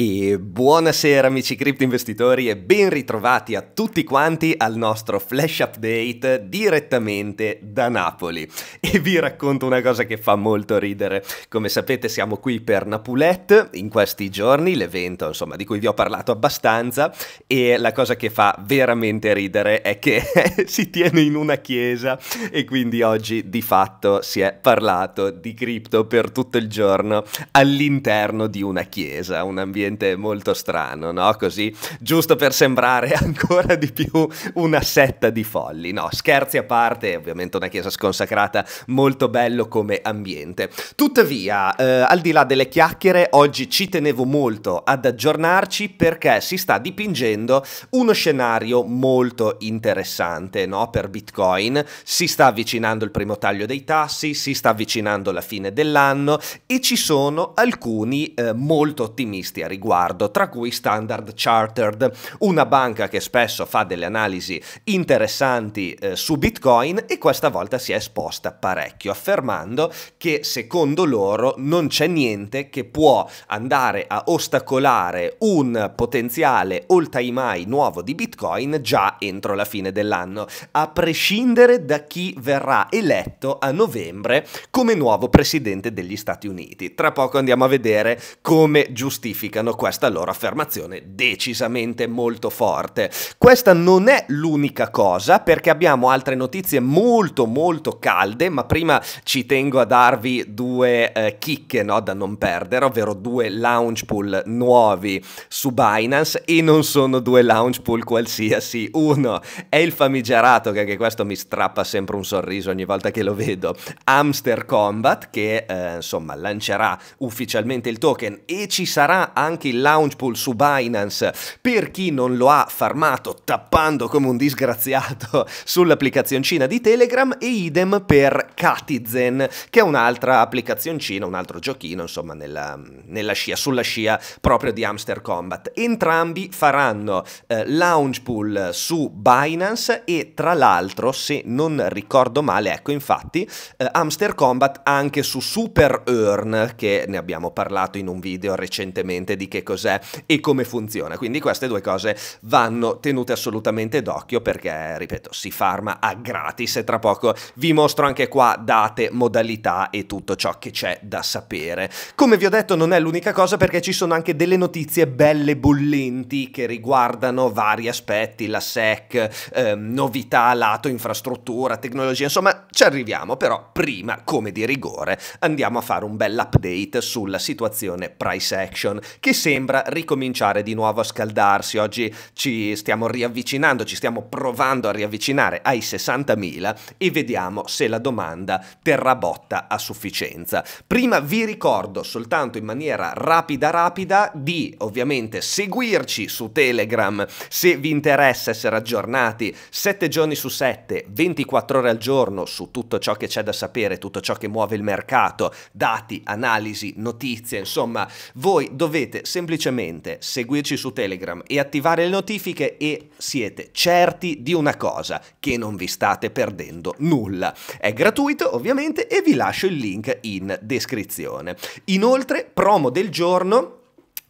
E buonasera amici cripto investitori e ben ritrovati a tutti quanti al nostro flash update direttamente da Napoli. E vi racconto una cosa che fa molto ridere. Come sapete siamo qui per Napulette in questi giorni, l'evento insomma di cui vi ho parlato abbastanza e la cosa che fa veramente ridere è che si tiene in una chiesa e quindi oggi di fatto si è parlato di cripto per tutto il giorno all'interno di una chiesa, un ambiente ambiente molto strano, no? Così, giusto per sembrare ancora di più una setta di folli. No, scherzi a parte, ovviamente una chiesa sconsacrata molto bello come ambiente. Tuttavia, eh, al di là delle chiacchiere, oggi ci tenevo molto ad aggiornarci perché si sta dipingendo uno scenario molto interessante, no? Per Bitcoin si sta avvicinando il primo taglio dei tassi, si sta avvicinando la fine dell'anno e ci sono alcuni eh, molto ottimisti a riguardo riguardo, tra cui Standard Chartered, una banca che spesso fa delle analisi interessanti eh, su Bitcoin e questa volta si è esposta parecchio, affermando che secondo loro non c'è niente che può andare a ostacolare un potenziale all time high nuovo di Bitcoin già entro la fine dell'anno, a prescindere da chi verrà eletto a novembre come nuovo presidente degli Stati Uniti. Tra poco andiamo a vedere come giustificano considerano questa loro affermazione decisamente molto forte. Questa non è l'unica cosa perché abbiamo altre notizie molto molto calde, ma prima ci tengo a darvi due eh, chicche no, da non perdere, ovvero due launch pool nuovi su Binance e non sono due launch pool qualsiasi. Uno è il famigerato che anche questo mi strappa sempre un sorriso ogni volta che lo vedo, Amster Combat che eh, insomma lancerà ufficialmente il token e ci sarà anche anche il launch pool su Binance per chi non lo ha farmato tappando come un disgraziato sull'applicazioncina di Telegram e idem per Katizen che è un'altra applicazioncina, un altro giochino insomma nella, nella scia, sulla scia proprio di Hamster Combat. Entrambi faranno eh, launch pool su Binance e tra l'altro se non ricordo male ecco infatti eh, Hamster Combat anche su Super Earn che ne abbiamo parlato in un video recentemente di che cos'è e come funziona. Quindi queste due cose vanno tenute assolutamente d'occhio perché, ripeto, si farma a gratis e tra poco vi mostro anche qua date, modalità e tutto ciò che c'è da sapere. Come vi ho detto non è l'unica cosa perché ci sono anche delle notizie belle bollenti che riguardano vari aspetti, la SEC, eh, novità lato infrastruttura, tecnologia, insomma ci arriviamo, però prima, come di rigore, andiamo a fare un bel update sulla situazione price action che che sembra ricominciare di nuovo a scaldarsi. Oggi ci stiamo riavvicinando, ci stiamo provando a riavvicinare ai 60.000 e vediamo se la domanda terrà botta a sufficienza. Prima vi ricordo soltanto in maniera rapida rapida di ovviamente seguirci su Telegram se vi interessa essere aggiornati 7 giorni su 7, 24 ore al giorno su tutto ciò che c'è da sapere, tutto ciò che muove il mercato, dati, analisi, notizie, insomma voi dovete dovete semplicemente seguirci su Telegram e attivare le notifiche e siete certi di una cosa, che non vi state perdendo nulla. È gratuito ovviamente e vi lascio il link in descrizione. Inoltre, promo del giorno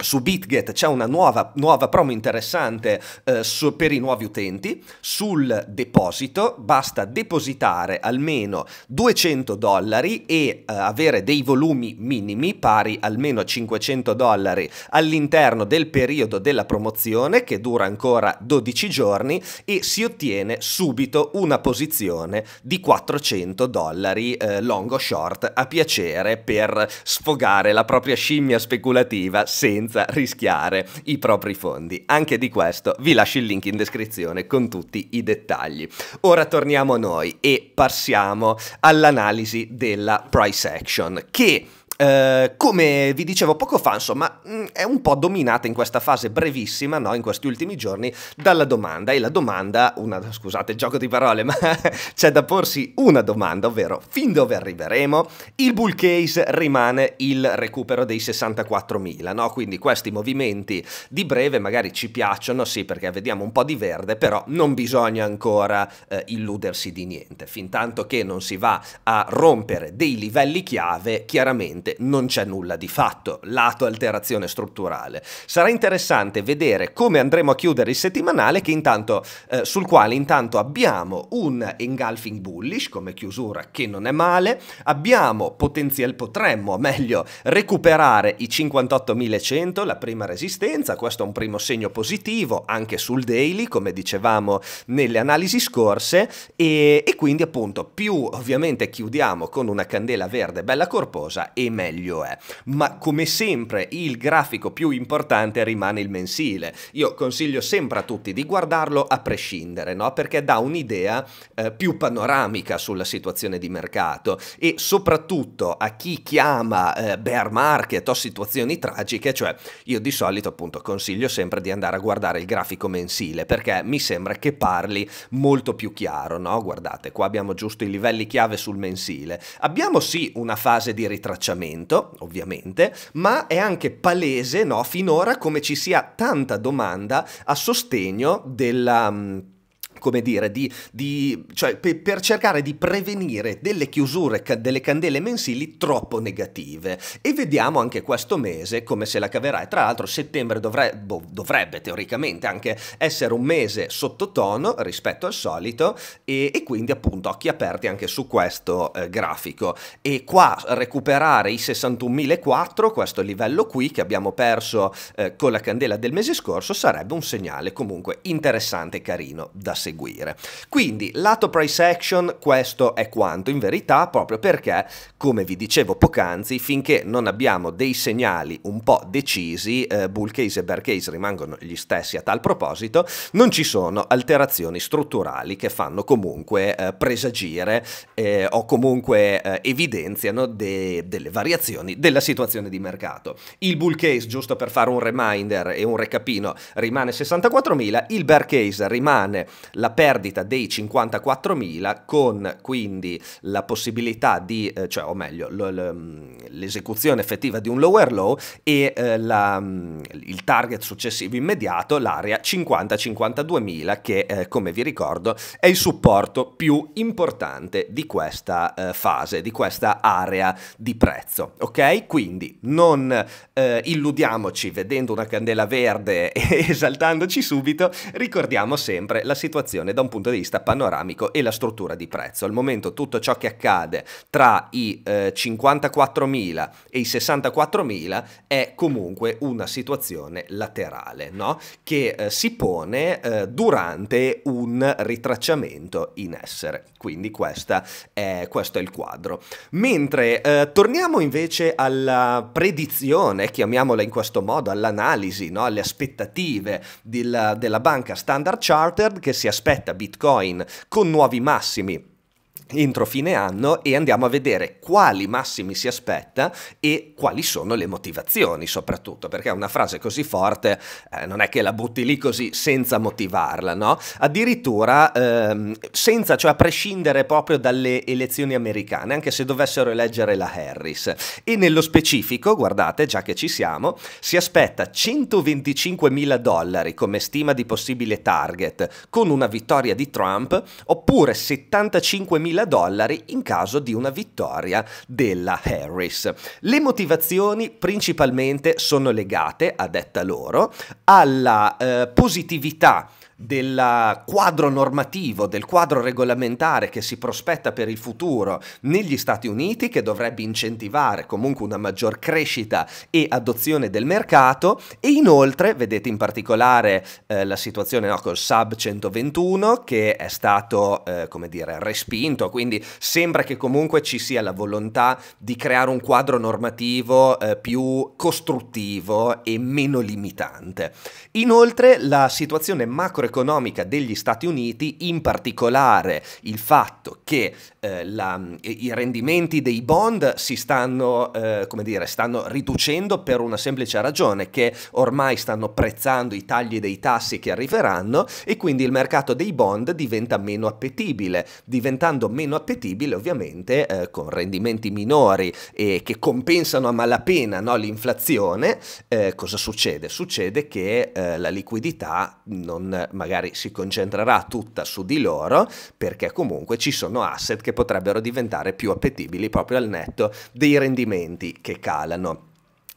su BitGet c'è una nuova, nuova promo interessante eh, su, per i nuovi utenti. Sul deposito basta depositare almeno 200 dollari e eh, avere dei volumi minimi pari almeno a 500 dollari all'interno del periodo della promozione che dura ancora 12 giorni e si ottiene subito una posizione di 400 dollari eh, long o short a piacere per sfogare la propria scimmia speculativa senza senza rischiare i propri fondi. Anche di questo vi lascio il link in descrizione con tutti i dettagli. Ora torniamo noi e passiamo all'analisi della price action che eh, come vi dicevo poco fa, insomma, mm, è un po' dominata in questa fase brevissima, no? in questi ultimi giorni, dalla domanda. E la domanda, una, scusate il gioco di parole, ma c'è da porsi una domanda, ovvero fin dove arriveremo? Il bull case rimane il recupero dei 64.000, no? quindi questi movimenti di breve magari ci piacciono, sì, perché vediamo un po' di verde, però non bisogna ancora eh, illudersi di niente. Fin tanto che non si va a rompere dei livelli chiave, chiaramente sostanzialmente non c'è nulla di fatto, lato alterazione strutturale. Sarà interessante vedere come andremo a chiudere il settimanale intanto, eh, sul quale intanto abbiamo un engulfing bullish come chiusura che non è male, abbiamo potenziale, potremmo meglio recuperare i 58.100, la prima resistenza, questo è un primo segno positivo anche sul daily come dicevamo nelle analisi scorse e, e quindi appunto più ovviamente chiudiamo con una candela verde bella corposa e meglio è. Ma come sempre il grafico più importante rimane il mensile. Io consiglio sempre a tutti di guardarlo a prescindere, no? perché dà un'idea eh, più panoramica sulla situazione di mercato e soprattutto a chi chiama eh, bear market o situazioni tragiche, cioè io di solito appunto consiglio sempre di andare a guardare il grafico mensile perché mi sembra che parli molto più chiaro, no? Guardate, qua abbiamo giusto i livelli chiave sul mensile. Abbiamo sì una fase di ritracciamento momento, ovviamente, ma è anche palese no, finora come ci sia tanta domanda a sostegno della come dire, di, di, cioè, pe, per cercare di prevenire delle chiusure ca, delle candele mensili troppo negative. E vediamo anche questo mese come se la caverà. E tra l'altro settembre dovrebbe, boh, dovrebbe teoricamente anche essere un mese sottotono rispetto al solito e, e quindi appunto occhi aperti anche su questo eh, grafico. E qua recuperare i 61.004, questo livello qui che abbiamo perso eh, con la candela del mese scorso, sarebbe un segnale comunque interessante e carino da seguire seguire. Quindi, lato price action, questo è quanto, in verità, proprio perché, come vi dicevo poc'anzi, finché non abbiamo dei segnali un po' decisi, eh, bull case e bear case rimangono gli stessi a tal proposito, non ci sono alterazioni strutturali che fanno comunque eh, presagire eh, o comunque eh, evidenziano de delle variazioni della situazione di mercato. Il bull case, giusto per fare un reminder e un recapino, rimane 64.000, il bear case rimane la perdita dei 54.000 con quindi la possibilità di, eh, cioè o meglio, mm, l'esecuzione effettiva di un lower low e eh, la, mm, il target successivo immediato, l'area 50-52.000 che eh, come vi ricordo è il supporto più importante di questa eh, fase, di questa area di prezzo, ok? Quindi non eh, illudiamoci vedendo una candela verde e esaltandoci subito, ricordiamo sempre la situazione situazione da un punto di vista panoramico e la struttura di prezzo. Al momento tutto ciò che accade tra i eh, 54.000 e i 64.000 è comunque una situazione laterale no? che eh, si pone eh, durante un ritracciamento in essere. Quindi è, questo è il quadro. Mentre eh, torniamo invece alla predizione, chiamiamola in questo modo, all'analisi, no? alle aspettative della, della banca Standard Chartered che si aspetta aspetta Bitcoin con nuovi massimi entro fine anno e andiamo a vedere quali massimi si aspetta e quali sono le motivazioni soprattutto, perché una frase così forte eh, non è che la butti lì così senza motivarla, no? Addirittura ehm, senza, cioè a prescindere proprio dalle elezioni americane, anche se dovessero eleggere la Harris. E nello specifico, guardate, già che ci siamo, si aspetta 125 mila dollari come stima di possibile target con una vittoria di Trump, oppure 75 mila 100.000 dollari in caso di una vittoria della Harris. Le motivazioni principalmente sono legate, a detta loro, alla eh, positività del quadro normativo, del quadro regolamentare che si prospetta per il futuro negli Stati Uniti, che dovrebbe incentivare comunque una maggior crescita e adozione del mercato, e inoltre vedete in particolare eh, la situazione no, col Sub 121 che è stato, eh, come dire, respinto, quindi sembra che comunque ci sia la volontà di creare un quadro normativo eh, più costruttivo e meno limitante. Inoltre la situazione macroeconomica macroeconomica degli Stati Uniti, in particolare il fatto che eh, la, i rendimenti dei bond si stanno, eh, come dire, stanno riducendo per una semplice ragione che ormai stanno prezzando i tagli dei tassi che arriveranno e quindi il mercato dei bond diventa meno appetibile, diventando meno appetibile ovviamente eh, con rendimenti minori e che compensano a malapena no, l'inflazione, eh, cosa succede? Succede che eh, la liquidità non magari si concentrerà tutta su di loro perché comunque ci sono asset che potrebbero diventare più appetibili proprio al netto dei rendimenti che calano.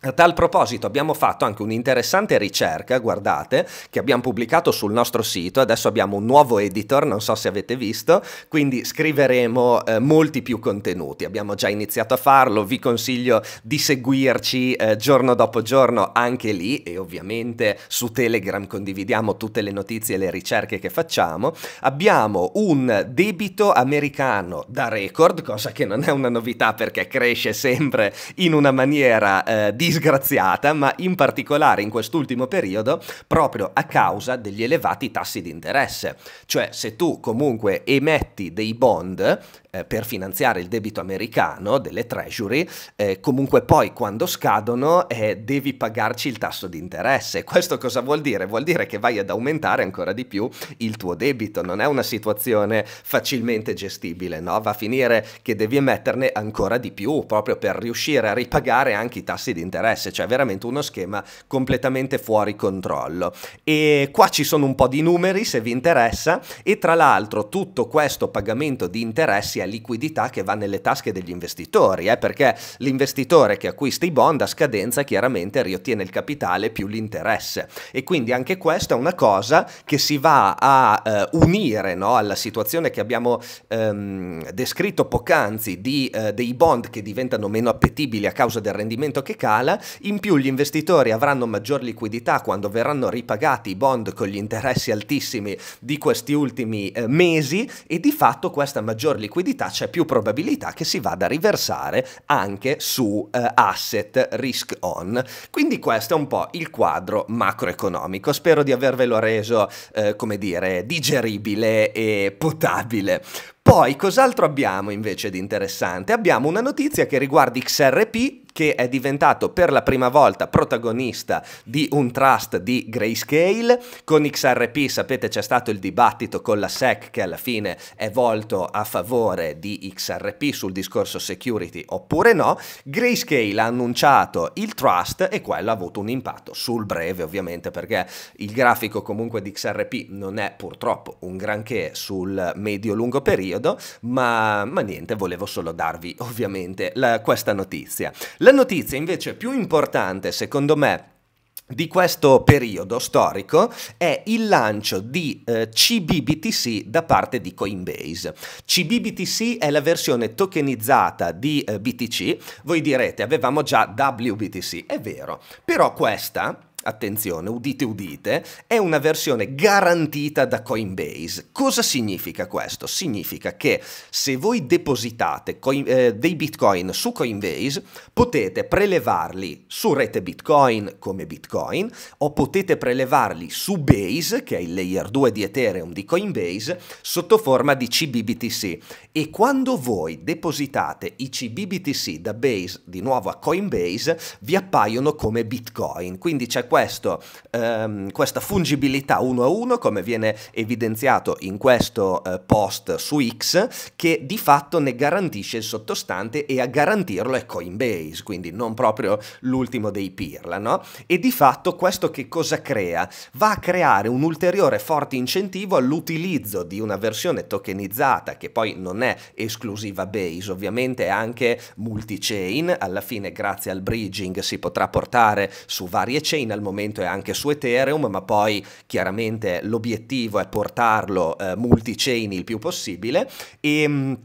A tal proposito abbiamo fatto anche un'interessante ricerca, guardate, che abbiamo pubblicato sul nostro sito, adesso abbiamo un nuovo editor, non so se avete visto, quindi scriveremo eh, molti più contenuti, abbiamo già iniziato a farlo, vi consiglio di seguirci eh, giorno dopo giorno anche lì e ovviamente su Telegram condividiamo tutte le notizie e le ricerche che facciamo. Abbiamo un debito americano da record, cosa che non è una novità perché cresce sempre in una maniera eh, di disgraziata, ma in particolare in quest'ultimo periodo proprio a causa degli elevati tassi di interesse. Cioè se tu comunque emetti dei bond eh, per finanziare il debito americano, delle treasury, eh, comunque poi quando scadono eh, devi pagarci il tasso di interesse. Questo cosa vuol dire? Vuol dire che vai ad aumentare ancora di più il tuo debito, non è una situazione facilmente gestibile, no? va a finire che devi emetterne ancora di più proprio per riuscire a ripagare anche i tassi di interesse interesse, cioè veramente uno schema completamente fuori controllo. E qua ci sono un po' di numeri se vi interessa e tra l'altro tutto questo pagamento di interessi è liquidità che va nelle tasche degli investitori, eh, perché l'investitore che acquista i bond a scadenza chiaramente riottiene il capitale più l'interesse e quindi anche questa è una cosa che si va a eh, unire no, alla situazione che abbiamo ehm, descritto poc'anzi di, eh, dei bond che diventano meno appetibili a causa del rendimento che cala scuola, in più gli investitori avranno maggior liquidità quando verranno ripagati i bond con gli interessi altissimi di questi ultimi eh, mesi e di fatto questa maggior liquidità c'è più probabilità che si vada a riversare anche su eh, asset risk on. Quindi questo è un po' il quadro macroeconomico. Spero di avervelo reso, eh, come dire, digeribile e potabile. Poi cos'altro abbiamo invece di interessante? Abbiamo una notizia che riguarda XRP che è diventato per la prima volta protagonista di un trust di Grayscale. Con XRP sapete c'è stato il dibattito con la SEC che alla fine è volto a favore di XRP sul discorso security oppure no. Grayscale ha annunciato il trust e quello ha avuto un impatto sul breve ovviamente perché il grafico comunque di XRP non è purtroppo un granché sul medio-lungo periodo, ma, ma niente, volevo solo darvi ovviamente la, questa notizia. La notizia invece più importante, secondo me, di questo periodo storico è il lancio di eh, CBBTC da parte di Coinbase. CBBTC è la versione tokenizzata di eh, BTC. Voi direte, avevamo già WBTC, è vero, però questa attenzione, udite udite, è una versione garantita da Coinbase. Cosa significa questo? Significa che se voi depositate coin, eh, dei bitcoin su Coinbase, potete prelevarli su rete bitcoin come bitcoin o potete prelevarli su Base, che è il layer 2 di Ethereum di Coinbase, sotto forma di CBBTC. E quando voi depositate i CBBTC da Base di nuovo a Coinbase, vi appaiono come bitcoin. Quindi c'è questo, ehm, questa fungibilità uno a uno, come viene evidenziato in questo eh, post su X, che di fatto ne garantisce il sottostante e a garantirlo è Coinbase, quindi non proprio l'ultimo dei pirla, no? E di fatto questo che cosa crea? Va a creare un ulteriore forte incentivo all'utilizzo di una versione tokenizzata, che poi non è esclusiva Base, ovviamente è anche multi-chain, alla fine grazie al bridging si potrà portare su varie chain al al momento è anche su Ethereum, ma poi chiaramente l'obiettivo è portarlo eh, multi-chain il più possibile e ehm,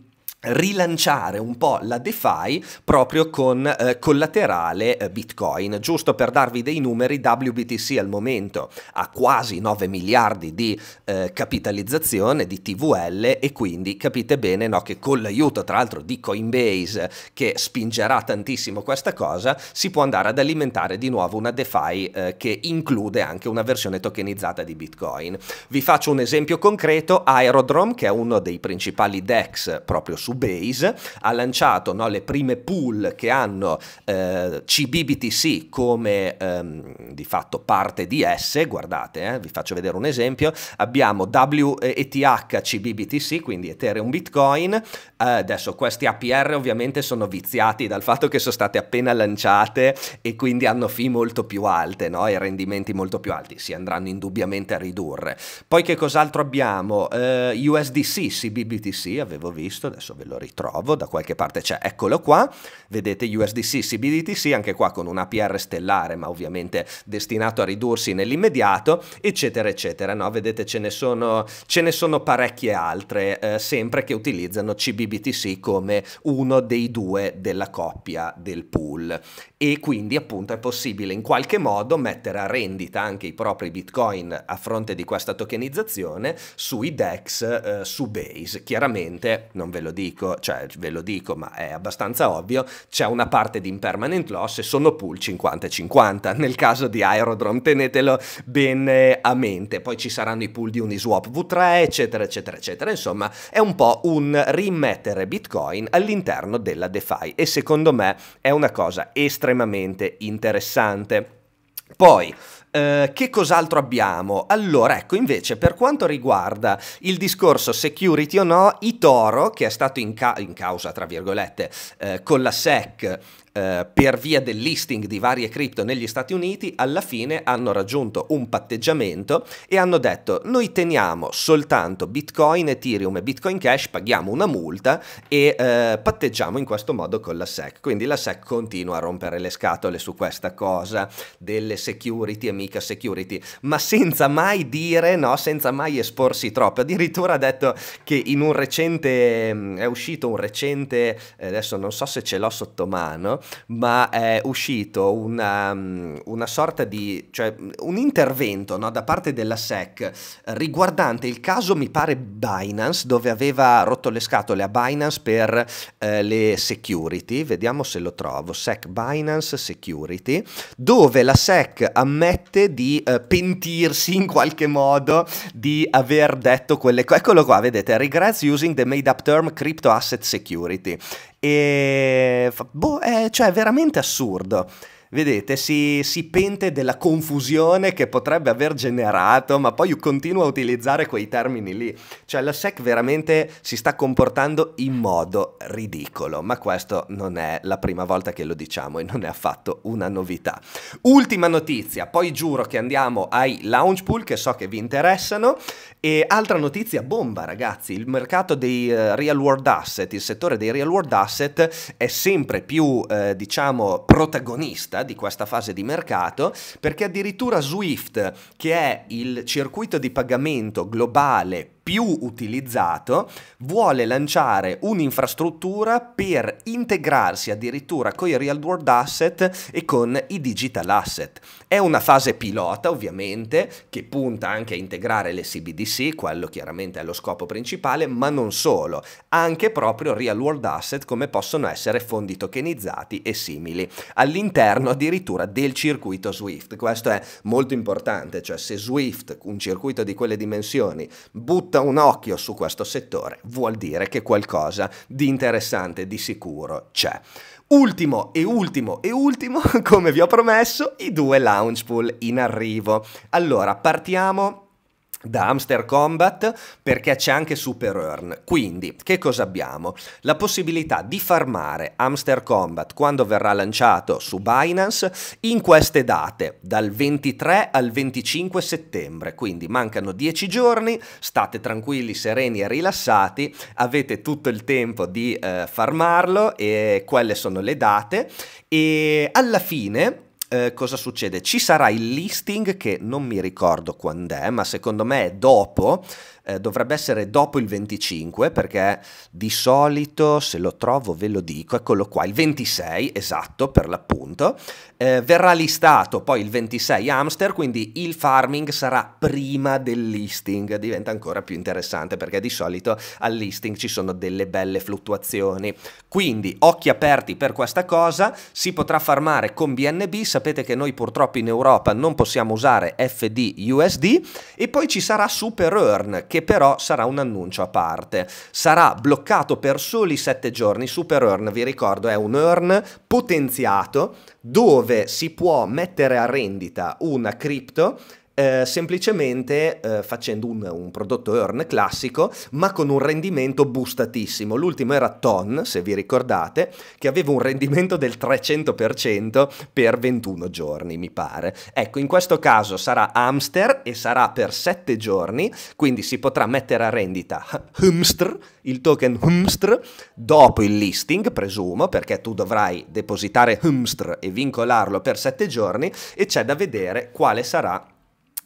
rilanciare un po' la DeFi proprio con eh, collaterale eh, Bitcoin. Giusto per darvi dei numeri, WBTC al momento ha quasi 9 miliardi di eh, capitalizzazione di TVL e quindi capite bene no, che con l'aiuto tra l'altro di Coinbase che spingerà tantissimo questa cosa si può andare ad alimentare di nuovo una DeFi eh, che include anche una versione tokenizzata di Bitcoin. Vi faccio un esempio concreto, Aerodrome che è uno dei principali DEX proprio su Cubase, ha lanciato no, le prime pool che hanno eh, CBBTC come ehm, di fatto parte di esse, guardate, eh, vi faccio vedere un esempio, abbiamo WETH CBBTC, quindi Ethereum Bitcoin, eh, adesso questi APR ovviamente sono viziati dal fatto che sono state appena lanciate e quindi hanno fee molto più alte no? e rendimenti molto più alti, si andranno indubbiamente a ridurre. Poi che cos'altro abbiamo? Eh, USDC, CBBTC, avevo visto, adesso ve lo ritrovo, da qualche parte c'è, eccolo qua, vedete USDC, CBDTC, anche qua con un APR stellare, ma ovviamente destinato a ridursi nell'immediato, eccetera, eccetera, no? Vedete ce ne sono, ce ne sono parecchie altre, eh, sempre che utilizzano CBBTC come uno dei due della coppia del pool. E quindi appunto è possibile in qualche modo mettere a rendita anche i propri bitcoin a fronte di questa tokenizzazione sui DEX eh, su Base. Chiaramente, non ve lo dico, dico, cioè ve lo dico, ma è abbastanza ovvio, c'è una parte di impermanent loss e sono pool 50 50. Nel caso di Aerodrome tenetelo bene eh, a mente. Poi ci saranno i pool di Uniswap V3, eccetera, eccetera, eccetera. Insomma, è un po' un rimettere Bitcoin all'interno della DeFi e secondo me è una cosa estremamente interessante. Poi eh, che cos'altro abbiamo? Allora, ecco, invece, per quanto riguarda il discorso security o no, toro, che è stato in, ca- in causa, tra virgolette, eh, con la SEC eh, per via del listing di varie cripto negli Stati Uniti, alla fine hanno raggiunto un patteggiamento e hanno detto noi teniamo soltanto Bitcoin, Ethereum e Bitcoin Cash, paghiamo una multa e eh, patteggiamo in questo modo con la SEC. Quindi la SEC continua a rompere le scatole su questa cosa delle security e mica security, ma senza mai dire, no, senza mai esporsi troppo. Addirittura ha detto che in un recente, mm, è uscito un recente, eh, adesso non so se ce l'ho sotto mano, ma è uscito una, mm, una sorta di, cioè mm, un intervento no, da parte della SEC riguardante il caso, mi pare, Binance, dove aveva rotto le scatole a Binance per eh, le security, vediamo se lo trovo, SEC Binance Security, dove la SEC ammette permette di eh, pentirsi in qualche modo di aver detto quelle cose. Eccolo qua, vedete, regrets using the made up term crypto asset security. E boh, è, cioè, veramente assurdo. Vedete, si, si, pente della confusione che potrebbe aver generato, ma poi continua a utilizzare quei termini lì. Cioè la SEC veramente si sta comportando in modo ridicolo, ma questo non è la prima volta che lo diciamo e non è affatto una novità. Ultima notizia, poi giuro che andiamo ai launch pool che so che vi interessano. E altra notizia bomba ragazzi, il mercato dei uh, real world asset, il settore dei real world asset è sempre più eh, diciamo protagonista vista di questa fase di mercato, perché addirittura Swift, che è il circuito di pagamento globale più utilizzato, vuole lanciare un'infrastruttura per integrarsi addirittura con i real world asset e con i digital asset. È una fase pilota ovviamente che punta anche a integrare le CBDC, quello chiaramente è lo scopo principale, ma non solo, anche proprio real world asset come possono essere fondi tokenizzati e simili, all'interno addirittura del circuito SWIFT. Questo è molto importante, cioè se SWIFT, un circuito di quelle dimensioni, butta vista un occhio su questo settore vuol dire che qualcosa di interessante di sicuro c'è. Ultimo e ultimo e ultimo, come vi ho promesso, i due launch pool in arrivo. Allora, partiamo da Hamster Combat perché c'è anche Super Earn. Quindi, che cosa abbiamo? La possibilità di farmare Hamster Combat quando verrà lanciato su Binance in queste date, dal 23 al 25 settembre. Quindi mancano 10 giorni, state tranquilli, sereni e rilassati, avete tutto il tempo di eh, farmarlo e quelle sono le date e alla fine eh, cosa succede? Ci sarà il listing che non mi ricordo quando è, ma secondo me è dopo, eh, dovrebbe essere dopo il 25 perché di solito se lo trovo ve lo dico, eccolo qua, il 26 esatto per l'appunto, eh, verrà listato poi il 26 hamster, quindi il farming sarà prima del listing, diventa ancora più interessante perché di solito al listing ci sono delle belle fluttuazioni. Quindi occhi aperti per questa cosa, si potrà farmare con BNB, sapete che noi purtroppo in Europa non possiamo usare FD USD e poi ci sarà Super Earn che che però sarà un annuncio a parte. Sarà bloccato per soli 7 giorni, Super Earn vi ricordo è un earn potenziato dove si può mettere a rendita una cripto eh, semplicemente eh, facendo un, un, prodotto earn classico ma con un rendimento boostatissimo. L'ultimo era Ton, se vi ricordate, che aveva un rendimento del 300% per 21 giorni, mi pare. Ecco, in questo caso sarà Hamster e sarà per 7 giorni, quindi si potrà mettere a rendita Humster, il token Humster, dopo il listing, presumo, perché tu dovrai depositare Humster e vincolarlo per 7 giorni e c'è da vedere quale sarà il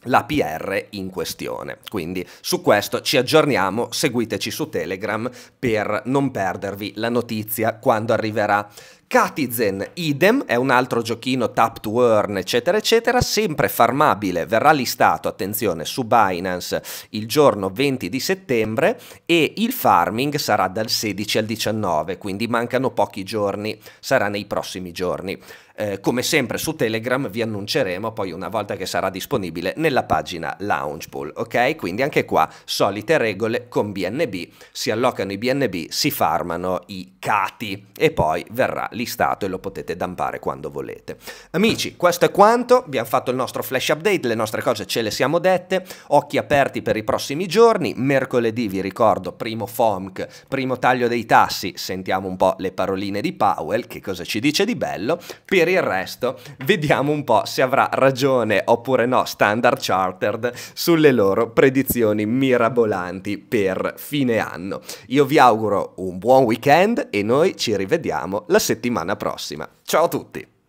l'APR in questione. Quindi su questo ci aggiorniamo, seguiteci su Telegram per non perdervi la notizia quando arriverà. Catizen, idem, è un altro giochino tap to earn, eccetera, eccetera, sempre farmabile, verrà listato, attenzione, su Binance il giorno 20 di settembre e il farming sarà dal 16 al 19, quindi mancano pochi giorni, sarà nei prossimi giorni. Eh, come sempre su Telegram vi annunceremo poi una volta che sarà disponibile nella pagina Launchpool, ok? Quindi anche qua solite regole con BNB, si allocano i BNB, si farmano i cati e poi verrà listato e lo potete dampare quando volete. Amici, questo è quanto, abbiamo fatto il nostro flash update, le nostre cose ce le siamo dette, occhi aperti per i prossimi giorni, mercoledì vi ricordo primo FOMC, primo taglio dei tassi, sentiamo un po' le paroline di Powell, che cosa ci dice di bello, per il resto vediamo un po' se avrà ragione oppure no Standard Chartered sulle loro predizioni mirabolanti per fine anno. Io vi auguro un buon weekend e noi ci rivediamo la settimana prossima. Ciao a tutti!